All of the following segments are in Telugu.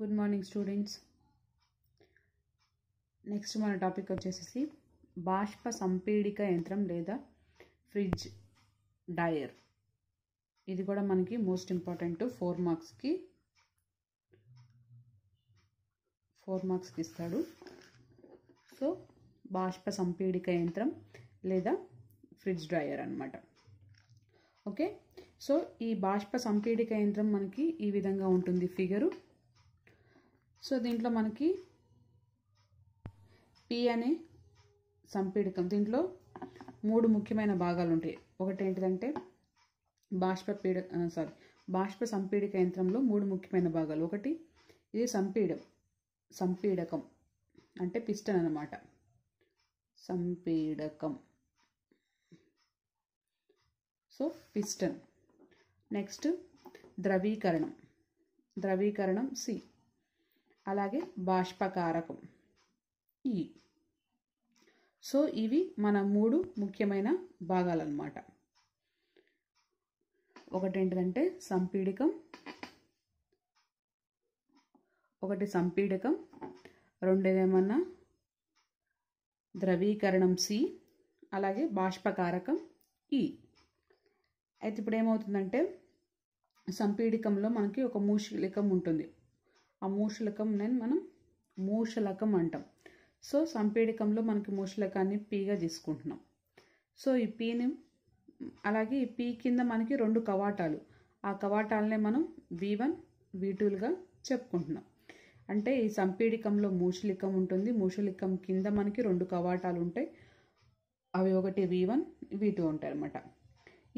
గుడ్ మార్నింగ్ స్టూడెంట్స్ నెక్స్ట్ మన టాపిక్ వచ్చేసి బాష్ప సంపీడిక యంత్రం లేదా ఫ్రిడ్జ్ డయర్ ఇది కూడా మనకి మోస్ట్ ఇంపార్టెంట్ ఫోర్ మార్క్స్కి ఫోర్ మార్క్స్కి ఇస్తాడు సో బాష్ప సంపీడిక యంత్రం లేదా ఫ్రిడ్జ్ డ్రయర్ అనమాట ఓకే సో ఈ బాష్ప సంపీడిక యంత్రం మనకి ఈ విధంగా ఉంటుంది ఫిగరు సో దీంట్లో మనకి పి అనే సంపీడకం దీంట్లో మూడు ముఖ్యమైన భాగాలు ఉంటాయి ఒకటి ఏంటిదంటే బాష్ప పీడ సారీ బాష్ప సంపీడక యంత్రంలో మూడు ముఖ్యమైన భాగాలు ఒకటి ఇది సంపీడం సంపీడకం అంటే పిస్టన్ అనమాట సంపీడకం సో పిస్టన్ నెక్స్ట్ ద్రవీకరణం ద్రవీకరణం సి అలాగే బాష్పకారకం ఈ సో ఇవి మన మూడు ముఖ్యమైన భాగాలన్నమాట ఒకటేంటిదంటే సంపీడికం ఒకటి సంపీడకం రెండేదేమన్నా ద్రవీకరణం సి అలాగే బాష్పకారకం ఈ అయితే ఇప్పుడు ఏమవుతుందంటే సంపీడికంలో మనకి ఒక మూషికం ఉంటుంది ఆ మూషలకం నేను మనం మూషలకం అంటాం సో సంపీడికంలో మనకి మూషలకాన్ని పీగా తీసుకుంటున్నాం సో ఈ పీని అలాగే ఈ పీ కింద మనకి రెండు కవాటాలు ఆ కవాటాలనే మనం వి వన్ వి టూలుగా చెప్పుకుంటున్నాం అంటే ఈ సంపీడికంలో మూషలికం ఉంటుంది మూషలికం కింద మనకి రెండు కవాటాలు ఉంటాయి అవి ఒకటి వి వన్ వి టూ ఉంటాయి అన్నమాట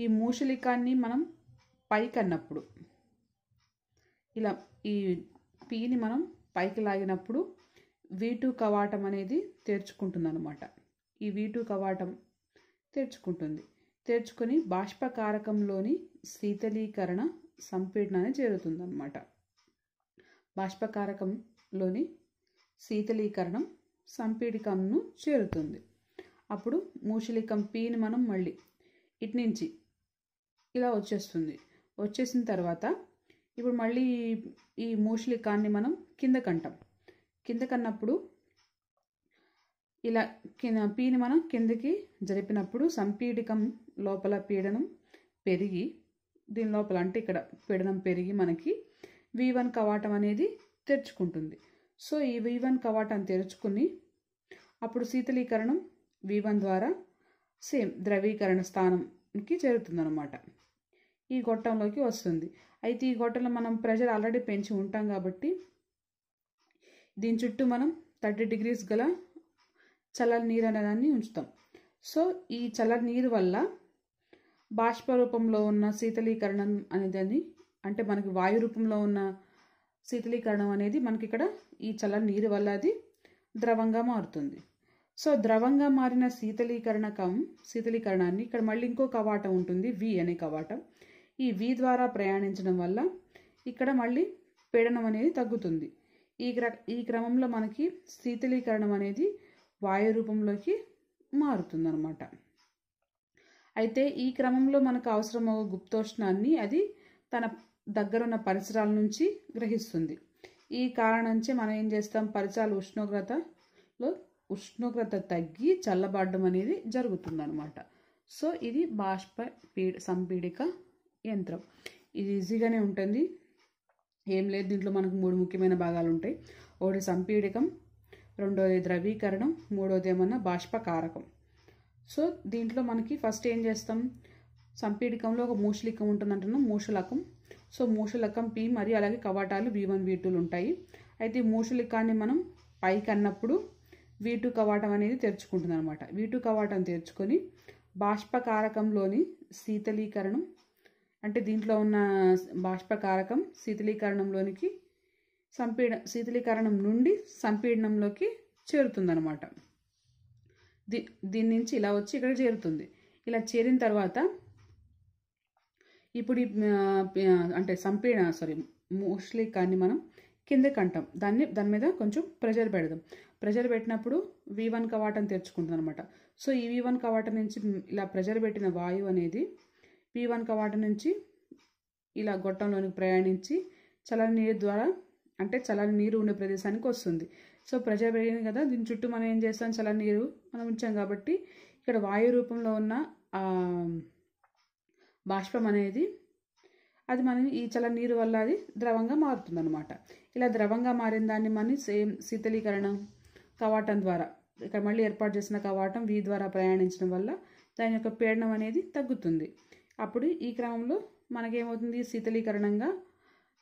ఈ మూషలికాన్ని మనం పైకి అన్నప్పుడు ఇలా ఈ పీని మనం పైకి లాగినప్పుడు వీటు కవాటం అనేది తెరుచుకుంటుంది అనమాట ఈ వీటు కవాటం తెరుచుకుంటుంది తెరుచుకొని బాష్పకారకంలోని శీతలీకరణ సంపీడనాన్ని అనమాట బాష్పకారకంలోని శీతలీకరణం సంపీడికంను చేరుతుంది అప్పుడు మూషలికం పీని మనం మళ్ళీ నుంచి ఇలా వచ్చేస్తుంది వచ్చేసిన తర్వాత ఇప్పుడు మళ్ళీ ఈ మూషిలి కాన్ని మనం కింద కన్నప్పుడు ఇలా కింద పీని మనం కిందకి జరిపినప్పుడు సంపీడికం లోపల పీడనం పెరిగి దీని లోపల అంటే ఇక్కడ పీడనం పెరిగి మనకి వి వన్ కవాటం అనేది తెరుచుకుంటుంది సో ఈ వి వన్ కవాటం తెరుచుకుని అప్పుడు శీతలీకరణం వి వన్ ద్వారా సేమ్ ద్రవీకరణ స్థానంకి అన్నమాట ఈ గొట్టంలోకి వస్తుంది అయితే ఈ గొట్టంలో మనం ప్రెషర్ ఆల్రెడీ పెంచి ఉంటాం కాబట్టి దీని చుట్టూ మనం థర్టీ డిగ్రీస్ గల చల్లని నీరు అనేదాన్ని ఉంచుతాం సో ఈ చల్లని నీరు వల్ల బాష్ప రూపంలో ఉన్న శీతలీకరణం అనేది అంటే మనకి వాయు రూపంలో ఉన్న శీతలీకరణం అనేది మనకి ఇక్కడ ఈ చల్లని నీరు వల్ల అది ద్రవంగా మారుతుంది సో ద్రవంగా మారిన శీతలీకరణకం శీతలీకరణాన్ని ఇక్కడ మళ్ళీ ఇంకో కవాటం ఉంటుంది వి అనే కవాటం ఈ వి ద్వారా ప్రయాణించడం వల్ల ఇక్కడ మళ్ళీ పీడనం అనేది తగ్గుతుంది ఈ క్ర ఈ క్రమంలో మనకి శీతలీకరణం అనేది వాయు రూపంలోకి మారుతుందన్నమాట అయితే ఈ క్రమంలో మనకు అవసరమవు గుప్తోష్ణాన్ని అది తన దగ్గరున్న పరిసరాల నుంచి గ్రహిస్తుంది ఈ కారణంచే మనం ఏం చేస్తాం పరిసరాల ఉష్ణోగ్రతలో ఉష్ణోగ్రత తగ్గి చల్లబడడం అనేది జరుగుతుందన్నమాట సో ఇది బాష్ప పీడ సంపీడిక యంత్రం ఇది ఈజీగానే ఉంటుంది ఏం లేదు దీంట్లో మనకు మూడు ముఖ్యమైన భాగాలు ఉంటాయి ఒకటి సంపీడకం రెండోది ద్రవీకరణం మూడోది ఏమన్నా బాష్పకారకం సో దీంట్లో మనకి ఫస్ట్ ఏం చేస్తాం సంపీడకంలో ఒక మూషలికం ఉంటుంది అంటున్నాం మూషలకం సో మూషలకం పి మరియు అలాగే కవాటాలు బి వన్ టూలు ఉంటాయి అయితే మూషలికాన్ని మనం పైకి అన్నప్పుడు వీటు టూ కవాటం అనేది తెరుచుకుంటుంది అనమాట వీ టూ కవాటం తెరుచుకొని బాష్పకారకంలోని శీతలీకరణం అంటే దీంట్లో ఉన్న బాష్పకారకం శీతలీకరణంలోనికి సంపీడ శీతలీకరణం నుండి సంపీడనంలోకి చేరుతుందనమాట దీ దీని నుంచి ఇలా వచ్చి ఇక్కడ చేరుతుంది ఇలా చేరిన తర్వాత ఇప్పుడు అంటే సంపీడ సారీ మోస్ట్లీ కానీ మనం కిందకి అంటాం దాన్ని దాని మీద కొంచెం ప్రెషర్ పెడదాం ప్రెషర్ పెట్టినప్పుడు వి వన్ కవాటం తెరుచుకుంటుంది అనమాట సో ఈ వి వన్ కవాటం నుంచి ఇలా ప్రెషర్ పెట్టిన వాయువు అనేది పీ వన్ కవాట నుంచి ఇలా గొట్టంలోనికి ప్రయాణించి చల్లని నీరు ద్వారా అంటే చల్లని నీరు ఉండే ప్రదేశానికి వస్తుంది సో ప్రజ పెరిగింది కదా దీని చుట్టూ మనం ఏం చేస్తాం చల్లని నీరు మనం ఉంచాం కాబట్టి ఇక్కడ వాయు రూపంలో ఉన్న బాష్పం అనేది అది మనం ఈ చల్లని నీరు వల్ల అది ద్రవంగా మారుతుందన్నమాట ఇలా ద్రవంగా మారిన దాన్ని మనం సేమ్ శీతలీకరణం కవాటం ద్వారా ఇక్కడ మళ్ళీ ఏర్పాటు చేసిన కవాటం వీ ద్వారా ప్రయాణించడం వల్ల దాని యొక్క పీడనం అనేది తగ్గుతుంది అప్పుడు ఈ క్రమంలో మనకేమవుతుంది శీతలీకరణంగా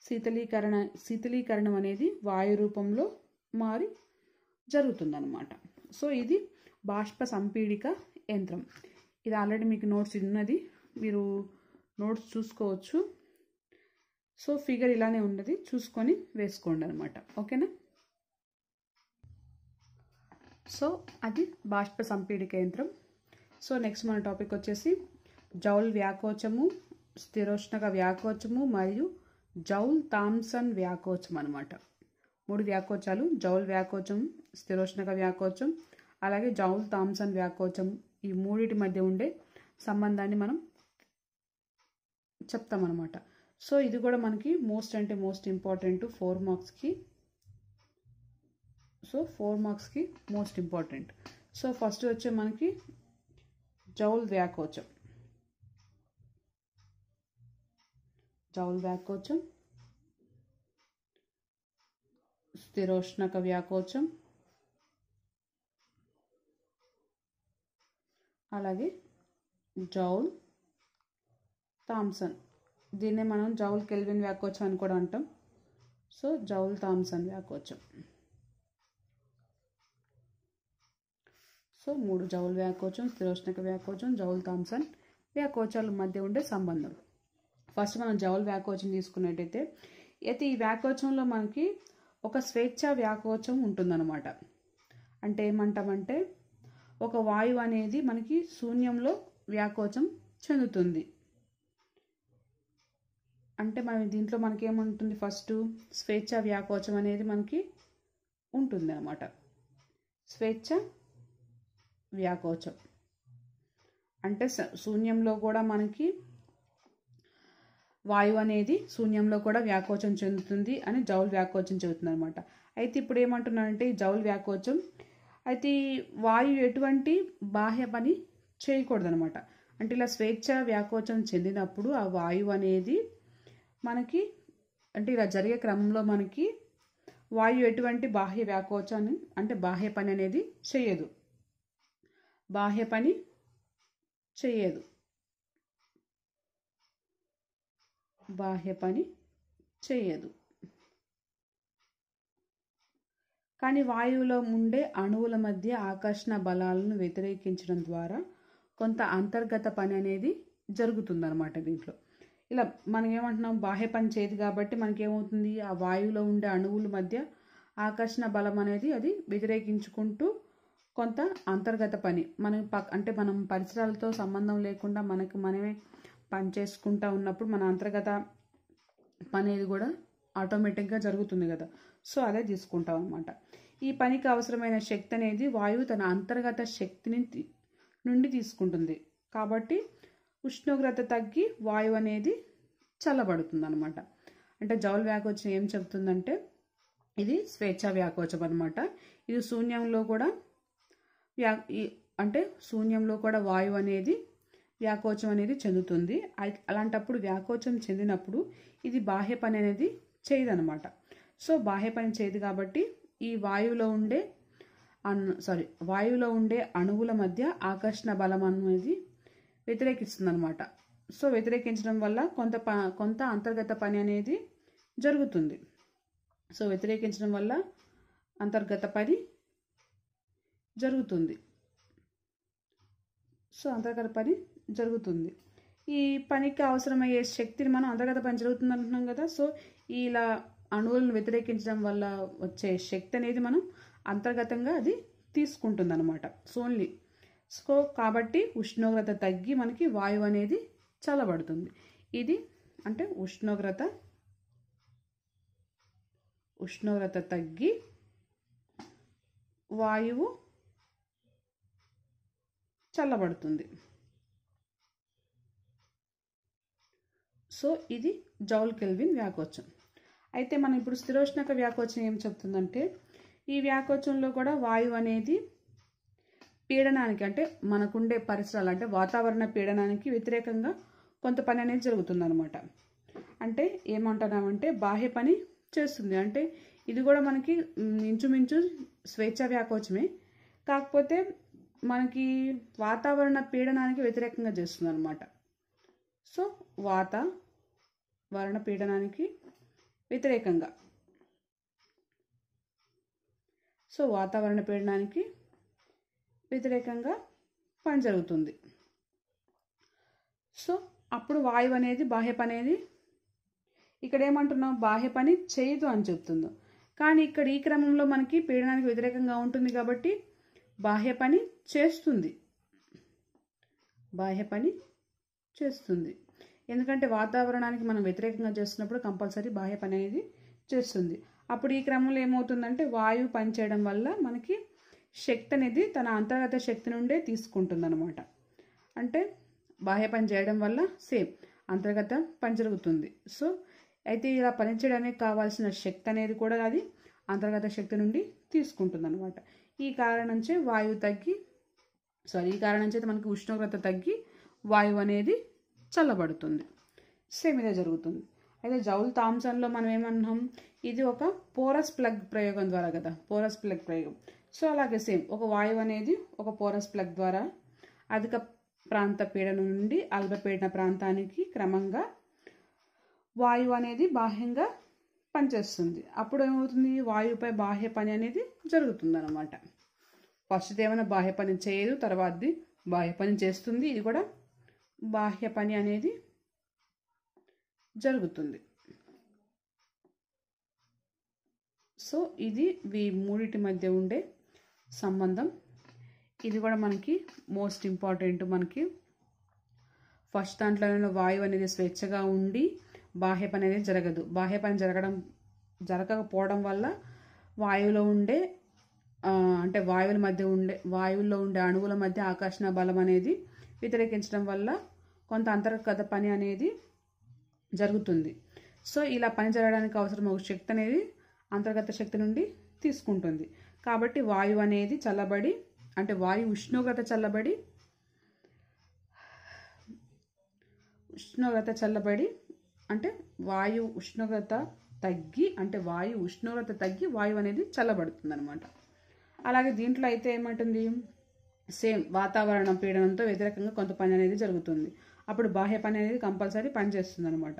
శీతలీకరణ శీతలీకరణం అనేది వాయు రూపంలో మారి జరుగుతుందన్నమాట సో ఇది బాష్ప సంపీడిక యంత్రం ఇది ఆల్రెడీ మీకు నోట్స్ ఉన్నది మీరు నోట్స్ చూసుకోవచ్చు సో ఫిగర్ ఇలానే ఉన్నది చూసుకొని వేసుకోండి అనమాట ఓకేనా సో అది బాష్ప సంపీడిక యంత్రం సో నెక్స్ట్ మన టాపిక్ వచ్చేసి జౌల్ వ్యాకోచము స్థిరోష్ణక వ్యాకోచము మరియు జౌల్ థామ్సన్ వ్యాకోచం అనమాట మూడు వ్యాకోచాలు జౌల్ వ్యాకోచం స్థిరోష్ణక వ్యాకోచం అలాగే జౌల్ థామ్సన్ వ్యాకోచం ఈ మూడిటి మధ్య ఉండే సంబంధాన్ని మనం చెప్తామన్నమాట సో ఇది కూడా మనకి మోస్ట్ అంటే మోస్ట్ ఇంపార్టెంట్ ఫోర్ మార్క్స్కి సో ఫోర్ మార్క్స్కి మోస్ట్ ఇంపార్టెంట్ సో ఫస్ట్ వచ్చే మనకి జౌల్ వ్యాకోచం జౌల్ వ్యాకోచం స్థిరోష్ణక వ్యాకోచం అలాగే జౌల్ థామ్సన్ దీన్నే మనం జౌల్ కెల్విన్ వ్యాకోచం అని కూడా అంటాం సో జౌల్ థామ్సన్ వ్యాకోచం సో మూడు జౌల్ వ్యాకోచం స్థిరోష్ణక వ్యాకోచం జౌల్ థామ్సన్ వ్యాకోచాల మధ్య ఉండే సంబంధం ఫస్ట్ మనం జవల్ వ్యాకోచం తీసుకున్నట్టయితే అయితే ఈ వ్యాకోచంలో మనకి ఒక స్వేచ్ఛ వ్యాకోచం ఉంటుందన్నమాట అంటే ఏమంటామంటే ఒక వాయువు అనేది మనకి శూన్యంలో వ్యాకోచం చెందుతుంది అంటే మనం దీంట్లో మనకి ఏమంటుంది ఫస్ట్ స్వేచ్ఛ వ్యాకోచం అనేది మనకి ఉంటుంది అన్నమాట స్వేచ్ఛ వ్యాకోచం అంటే శూన్యంలో కూడా మనకి వాయువు అనేది శూన్యంలో కూడా వ్యాకోచం చెందుతుంది అని జౌల్ వ్యాకోచం చెబుతుంది అనమాట అయితే ఇప్పుడు ఏమంటున్నానంటే జౌల్ వ్యాకోచం అయితే వాయువు ఎటువంటి బాహ్య పని చేయకూడదనమాట అంటే ఇలా స్వేచ్ఛ వ్యాకోచం చెందినప్పుడు ఆ వాయువు అనేది మనకి అంటే ఇలా జరిగే క్రమంలో మనకి వాయువు ఎటువంటి బాహ్య వ్యాకోచాన్ని అంటే బాహ్య పని అనేది చేయదు బాహ్య పని చేయదు బాహ్య పని చేయదు కానీ వాయువులో ఉండే అణువుల మధ్య ఆకర్షణ బలాలను వ్యతిరేకించడం ద్వారా కొంత అంతర్గత పని అనేది జరుగుతుందన్నమాట దీంట్లో ఇలా మనం ఏమంటున్నాం బాహ్య పని చేయదు కాబట్టి మనకేమవుతుంది ఆ వాయువులో ఉండే అణువుల మధ్య ఆకర్షణ బలం అనేది అది వ్యతిరేకించుకుంటూ కొంత అంతర్గత పని మనం అంటే మనం పరిసరాలతో సంబంధం లేకుండా మనకు మనమే పని చేసుకుంటా ఉన్నప్పుడు మన అంతర్గత పనేది కూడా ఆటోమేటిక్గా జరుగుతుంది కదా సో అదే తీసుకుంటాం అనమాట ఈ పనికి అవసరమైన శక్తి అనేది వాయువు తన అంతర్గత శక్తిని నుండి తీసుకుంటుంది కాబట్టి ఉష్ణోగ్రత తగ్గి వాయువు అనేది చల్లబడుతుంది అనమాట అంటే జౌల్ వ్యాకోచం ఏం చెబుతుందంటే ఇది స్వేచ్ఛ వ్యాకోచం అనమాట ఇది శూన్యంలో కూడా వ్యా అంటే శూన్యంలో కూడా వాయువు అనేది వ్యాకోచం అనేది చెందుతుంది అలాంటప్పుడు వ్యాకోచం చెందినప్పుడు ఇది బాహ్య పని అనేది చేయదనమాట సో బాహ్య పని చేయదు కాబట్టి ఈ వాయువులో ఉండే అణు సారీ వాయువులో ఉండే అణువుల మధ్య ఆకర్షణ బలం అనేది వ్యతిరేకిస్తుంది అనమాట సో వ్యతిరేకించడం వల్ల కొంత ప కొంత అంతర్గత పని అనేది జరుగుతుంది సో వ్యతిరేకించడం వల్ల అంతర్గత పని జరుగుతుంది సో అంతర్గత పని జరుగుతుంది ఈ పనికి అవసరమయ్యే శక్తిని మనం అంతర్గత పని జరుగుతుంది అంటున్నాం కదా సో ఇలా అణువులను వ్యతిరేకించడం వల్ల వచ్చే శక్తి అనేది మనం అంతర్గతంగా అది తీసుకుంటుంది అనమాట సోన్లీ సో కాబట్టి ఉష్ణోగ్రత తగ్గి మనకి వాయువు అనేది చల్లబడుతుంది ఇది అంటే ఉష్ణోగ్రత ఉష్ణోగ్రత తగ్గి వాయువు చల్లబడుతుంది సో ఇది జౌల్ కెల్విన్ వ్యాకోచం అయితే మనం ఇప్పుడు స్థిరోష్ణక వ్యాకోచం ఏం చెప్తుందంటే ఈ వ్యాకోచంలో కూడా వాయువు అనేది పీడనానికి అంటే మనకుండే పరిసరాలు అంటే వాతావరణ పీడనానికి వ్యతిరేకంగా కొంత పని అనేది జరుగుతుందనమాట అంటే ఏమంటున్నామంటే బాహ్య పని చేస్తుంది అంటే ఇది కూడా మనకి ఇంచుమించు స్వేచ్ఛ వ్యాకోచమే కాకపోతే మనకి వాతావరణ పీడనానికి వ్యతిరేకంగా చేస్తుంది అనమాట సో వాత వర్ణ పీడనానికి వ్యతిరేకంగా సో వాతావరణ పీడనానికి వ్యతిరేకంగా పని జరుగుతుంది సో అప్పుడు వాయువు అనేది బాహ్య పని అనేది ఇక్కడ ఏమంటున్నాం బాహ్య పని చేయదు అని చెప్తుందో కానీ ఇక్కడ ఈ క్రమంలో మనకి పీడనానికి వ్యతిరేకంగా ఉంటుంది కాబట్టి బాహ్య పని చేస్తుంది బాహ్య పని చేస్తుంది ఎందుకంటే వాతావరణానికి మనం వ్యతిరేకంగా చేస్తున్నప్పుడు కంపల్సరీ బాహ్య పని అనేది చేస్తుంది అప్పుడు ఈ క్రమంలో ఏమవుతుందంటే వాయువు పనిచేయడం వల్ల మనకి శక్తి అనేది తన అంతర్గత శక్తి నుండే తీసుకుంటుంది అంటే బాహ్య పని చేయడం వల్ల సేమ్ అంతర్గత పని జరుగుతుంది సో అయితే ఇలా పనిచేయడానికి కావాల్సిన శక్తి అనేది కూడా అది అంతర్గత శక్తి నుండి తీసుకుంటుంది అనమాట ఈ కారణం నుంచే వాయువు తగ్గి సారీ ఈ కారణం చేత మనకి ఉష్ణోగ్రత తగ్గి వాయువు అనేది చల్లబడుతుంది సేమ్ ఇదే జరుగుతుంది అయితే జౌల్ థామ్సన్లో మనం ఏమన్నాం ఇది ఒక పోరస్ ప్లగ్ ప్రయోగం ద్వారా కదా పోరస్ ప్లగ్ ప్రయోగం సో అలాగే సేమ్ ఒక వాయువు అనేది ఒక పోరస్ ప్లగ్ ద్వారా అధిక ప్రాంత పీడన నుండి అల్పపీడన ప్రాంతానికి క్రమంగా వాయువు అనేది బాహ్యంగా పనిచేస్తుంది అప్పుడు ఏమవుతుంది వాయువుపై బాహ్య పని అనేది జరుగుతుంది అనమాట ఫస్ట్ ఏమైనా బాహ్య పని చేయదు తర్వాతది బాహ్య పని చేస్తుంది ఇది కూడా బాహ్య పని అనేది జరుగుతుంది సో ఇది వీ మూడిటి మధ్య ఉండే సంబంధం ఇది కూడా మనకి మోస్ట్ ఇంపార్టెంట్ మనకి ఫస్ట్ దాంట్లో వాయువు అనేది స్వేచ్ఛగా ఉండి బాహ్య పని అనేది జరగదు బాహ్య పని జరగడం జరగకపోవడం వల్ల వాయువులో ఉండే అంటే వాయువుల మధ్య ఉండే వాయువుల్లో ఉండే అణువుల మధ్య ఆకర్షణ బలం అనేది వ్యతిరేకించడం వల్ల కొంత అంతర్గత పని అనేది జరుగుతుంది సో ఇలా పని జరగడానికి ఒక శక్తి అనేది అంతర్గత శక్తి నుండి తీసుకుంటుంది కాబట్టి వాయువు అనేది చల్లబడి అంటే వాయు ఉష్ణోగ్రత చల్లబడి ఉష్ణోగ్రత చల్లబడి అంటే వాయు ఉష్ణోగ్రత తగ్గి అంటే వాయు ఉష్ణోగ్రత తగ్గి వాయువు అనేది చల్లబడుతుంది అనమాట అలాగే దీంట్లో అయితే ఏమంటుంది సేమ్ వాతావరణం పీడనంతో వ్యతిరేకంగా కొంత పని అనేది జరుగుతుంది అప్పుడు బాహ్య పని అనేది కంపల్సరీ పనిచేస్తుంది అనమాట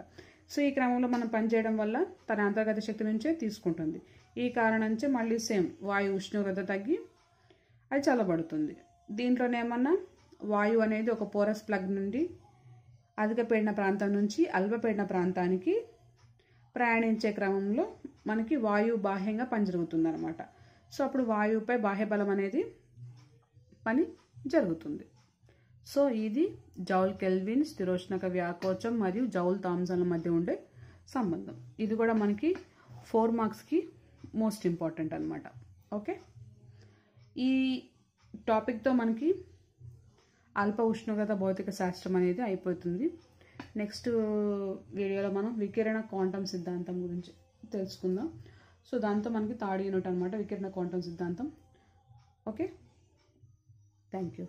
సో ఈ క్రమంలో మనం పనిచేయడం వల్ల తన అంతర్గత శక్తి నుంచే తీసుకుంటుంది ఈ నుంచే మళ్ళీ సేమ్ వాయు ఉష్ణోగ్రత తగ్గి అది చల్లబడుతుంది దీంట్లోనేమన్నా వాయువు అనేది ఒక పోరస్ ప్లగ్ నుండి అధిక పీడన ప్రాంతం నుంచి అల్పపీడన ప్రాంతానికి ప్రయాణించే క్రమంలో మనకి వాయువు బాహ్యంగా జరుగుతుంది అనమాట సో అప్పుడు వాయువుపై బాహ్య బలం అనేది పని జరుగుతుంది సో ఇది జౌల్ కెల్విన్ స్థిరోష్ణక వ్యాకోచం మరియు జౌల్ థామ్సన్ల మధ్య ఉండే సంబంధం ఇది కూడా మనకి ఫోర్ మార్క్స్కి మోస్ట్ ఇంపార్టెంట్ అనమాట ఓకే ఈ టాపిక్తో మనకి అల్ప ఉష్ణోగ్రత భౌతిక శాస్త్రం అనేది అయిపోతుంది నెక్స్ట్ వీడియోలో మనం వికిరణ క్వాంటమ్ సిద్ధాంతం గురించి తెలుసుకుందాం సో దాంతో మనకి థర్డ్ యూనిట్ అనమాట వికిరణ క్వాంటమ్ సిద్ధాంతం ఓకే Thank you.